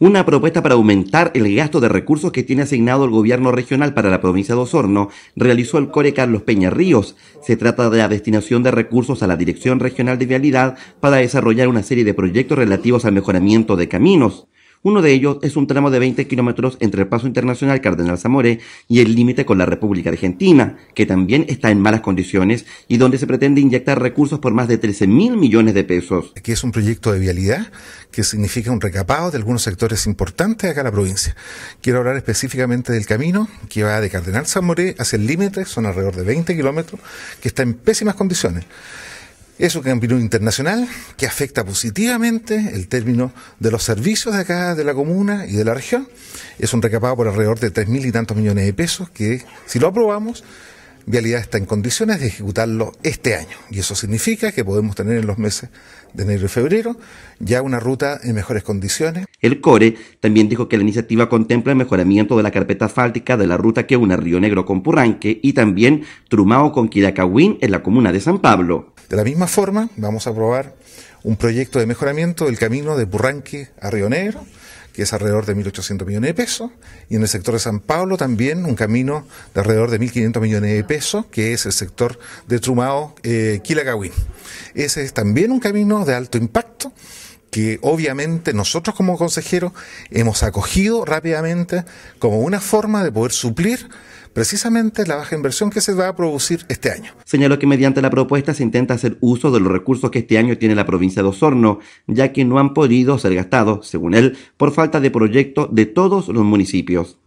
Una propuesta para aumentar el gasto de recursos que tiene asignado el gobierno regional para la provincia de Osorno realizó el core Carlos Peña Ríos. Se trata de la destinación de recursos a la Dirección Regional de Vialidad para desarrollar una serie de proyectos relativos al mejoramiento de caminos. Uno de ellos es un tramo de 20 kilómetros entre el Paso Internacional Cardenal Zamoré y el límite con la República Argentina, que también está en malas condiciones y donde se pretende inyectar recursos por más de 13 mil millones de pesos. Aquí es un proyecto de vialidad que significa un recapado de algunos sectores importantes acá en la provincia. Quiero hablar específicamente del camino que va de Cardenal Zamoré hacia el límite, son alrededor de 20 kilómetros, que está en pésimas condiciones. Es un camino internacional que afecta positivamente el término de los servicios de acá, de la comuna y de la región. Es un recapado por alrededor de tres mil y tantos millones de pesos que, si lo aprobamos, Vialidad está en condiciones de ejecutarlo este año. Y eso significa que podemos tener en los meses de enero y febrero ya una ruta en mejores condiciones. El CORE también dijo que la iniciativa contempla el mejoramiento de la carpeta asfáltica de la ruta que une Río Negro con Purranque y también Trumao con Quiracahuín en la comuna de San Pablo. De la misma forma, vamos a aprobar un proyecto de mejoramiento del camino de Burranque a Río Negro, que es alrededor de 1.800 millones de pesos, y en el sector de San Pablo también un camino de alrededor de 1.500 millones de pesos, que es el sector de Trumao, eh, Ese es también un camino de alto impacto que obviamente nosotros como consejeros hemos acogido rápidamente como una forma de poder suplir precisamente la baja inversión que se va a producir este año. Señaló que mediante la propuesta se intenta hacer uso de los recursos que este año tiene la provincia de Osorno, ya que no han podido ser gastados, según él, por falta de proyecto de todos los municipios.